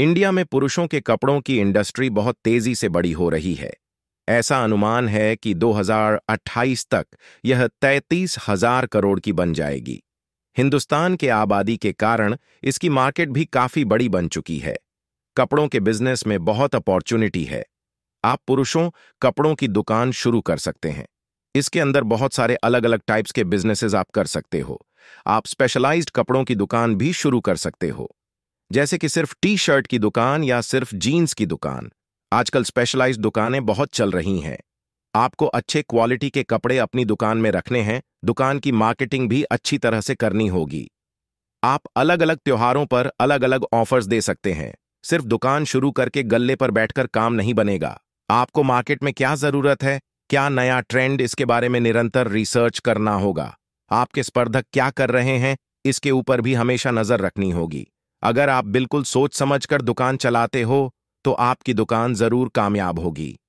India में पुरुषों के कपड़ों की इंडस्ट्री बहुत तेजी से बड़ी हो रही है ऐसा अनुमान है कि 2028 तक यह तैतीस हजार करोड़ की बन जाएगी हिंदुस्तान के आबादी के कारण इसकी मार्केट भी काफी बड़ी बन चुकी है कपड़ों के बिजनेस में बहुत अपॉर्चुनिटी है आप पुरुषों कपड़ों की दुकान शुरू कर सकते हैं इसके अंदर बहुत सारे अलग अलग टाइप्स के बिजनेसेस आप कर सकते हो आप स्पेशलाइज्ड कपड़ों की दुकान भी शुरू कर सकते हो जैसे कि सिर्फ टी शर्ट की दुकान या सिर्फ जीन्स की दुकान आजकल स्पेशलाइज दुकानें बहुत चल रही हैं आपको अच्छे क्वालिटी के कपड़े अपनी दुकान में रखने हैं दुकान की मार्केटिंग भी अच्छी तरह से करनी होगी आप अलग अलग त्योहारों पर अलग अलग ऑफर्स दे सकते हैं सिर्फ दुकान शुरू करके गल्ले पर बैठकर काम नहीं बनेगा आपको मार्केट में क्या जरूरत है क्या नया ट्रेंड इसके बारे में निरंतर रिसर्च करना होगा आपके स्पर्धक क्या कर रहे हैं इसके ऊपर भी हमेशा नजर रखनी होगी अगर आप बिल्कुल सोच समझकर दुकान चलाते हो तो आपकी दुकान जरूर कामयाब होगी